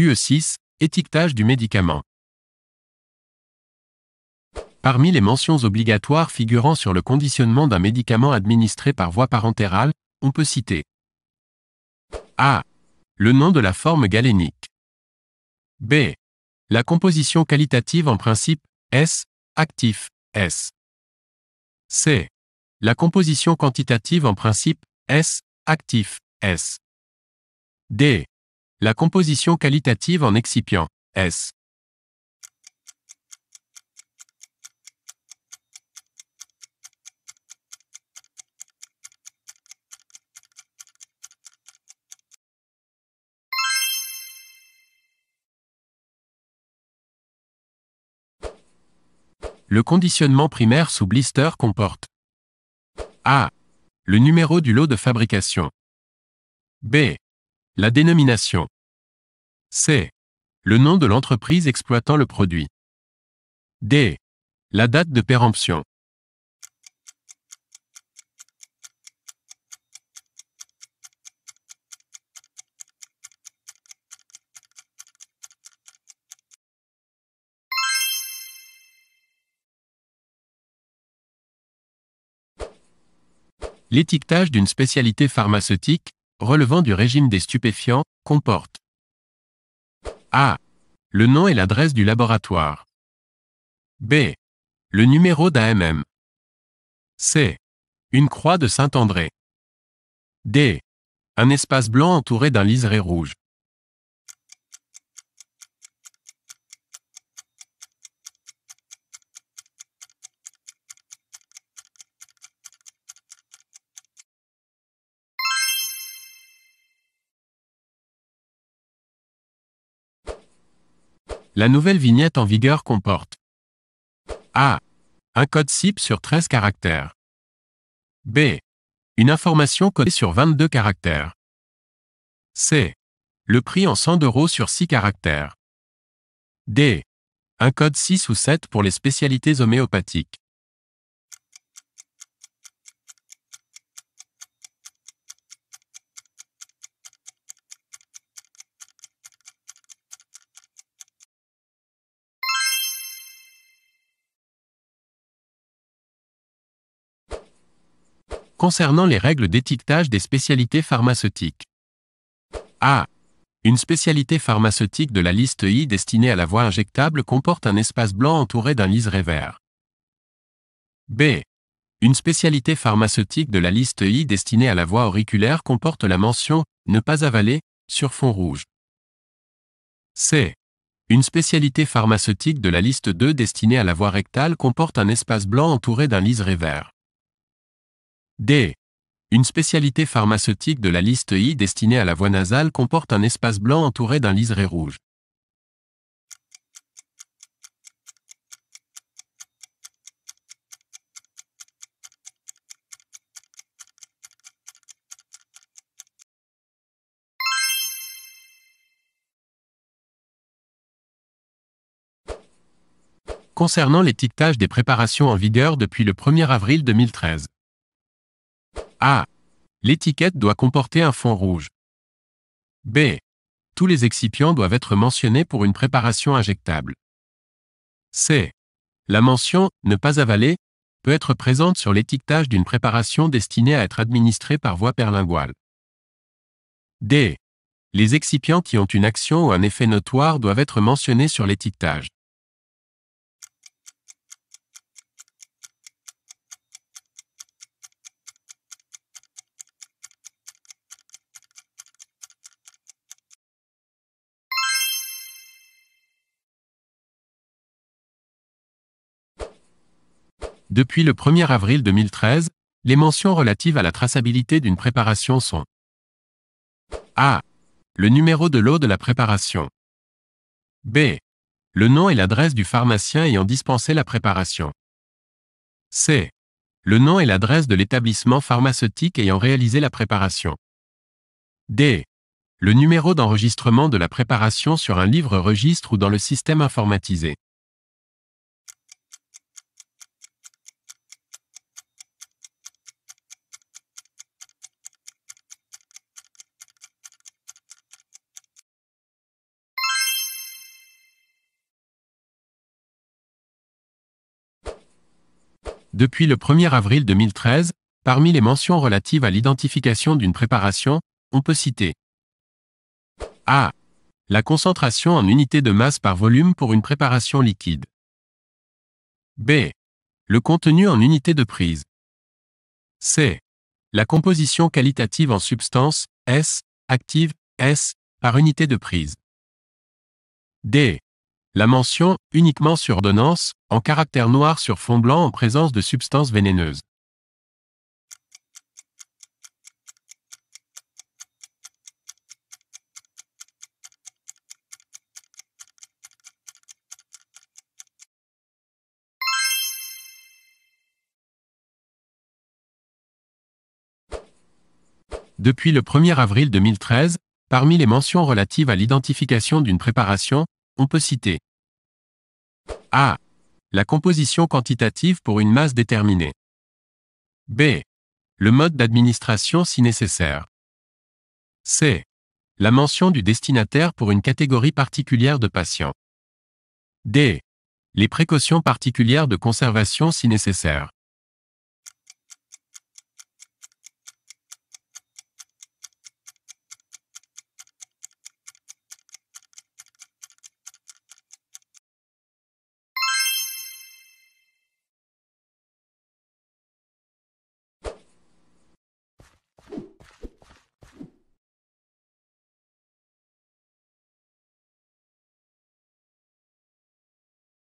UE6, étiquetage du médicament. Parmi les mentions obligatoires figurant sur le conditionnement d'un médicament administré par voie parentérale, on peut citer A. Le nom de la forme galénique. B. La composition qualitative en principe, S, actif, S. C. La composition quantitative en principe, S, actif, S. D. La composition qualitative en excipient. S. Le conditionnement primaire sous blister comporte A. Le numéro du lot de fabrication. B. La dénomination. C. Le nom de l'entreprise exploitant le produit. D. La date de péremption. L'étiquetage d'une spécialité pharmaceutique, relevant du régime des stupéfiants, comporte a. Le nom et l'adresse du laboratoire. B. Le numéro d'AMM. C. Une croix de Saint-André. D. Un espace blanc entouré d'un liseré rouge. La nouvelle vignette en vigueur comporte A. Un code CIP sur 13 caractères. B. Une information codée sur 22 caractères. C. Le prix en 100 euros sur 6 caractères. D. Un code 6 ou 7 pour les spécialités homéopathiques. concernant les règles d'étiquetage des spécialités pharmaceutiques. A. Une spécialité pharmaceutique de la liste I destinée à la voie injectable comporte un espace blanc entouré d'un liseré vert. B. Une spécialité pharmaceutique de la liste I destinée à la voie auriculaire comporte la mention Ne pas avaler sur fond rouge. C. Une spécialité pharmaceutique de la liste 2 destinée à la voie rectale comporte un espace blanc entouré d'un liseré vert. D. Une spécialité pharmaceutique de la liste I destinée à la voie nasale comporte un espace blanc entouré d'un liseré rouge. Concernant l'étiquetage des préparations en vigueur depuis le 1er avril 2013. A. L'étiquette doit comporter un fond rouge. B. Tous les excipients doivent être mentionnés pour une préparation injectable. C. La mention ne pas avaler peut être présente sur l'étiquetage d'une préparation destinée à être administrée par voie perlinguale. D. Les excipients qui ont une action ou un effet notoire doivent être mentionnés sur l'étiquetage. Depuis le 1er avril 2013, les mentions relatives à la traçabilité d'une préparation sont A. Le numéro de lot de la préparation. B. Le nom et l'adresse du pharmacien ayant dispensé la préparation. C. Le nom et l'adresse de l'établissement pharmaceutique ayant réalisé la préparation. D. Le numéro d'enregistrement de la préparation sur un livre-registre ou dans le système informatisé. Depuis le 1er avril 2013, parmi les mentions relatives à l'identification d'une préparation, on peut citer A. La concentration en unité de masse par volume pour une préparation liquide. B. Le contenu en unité de prise. C. La composition qualitative en substance, S, active, S, par unité de prise. D. La mention uniquement sur ordonnance, en caractère noir sur fond blanc en présence de substances vénéneuses. Depuis le 1er avril 2013, parmi les mentions relatives à l'identification d'une préparation, on peut citer A. La composition quantitative pour une masse déterminée. B. Le mode d'administration si nécessaire. C. La mention du destinataire pour une catégorie particulière de patients. D. Les précautions particulières de conservation si nécessaire.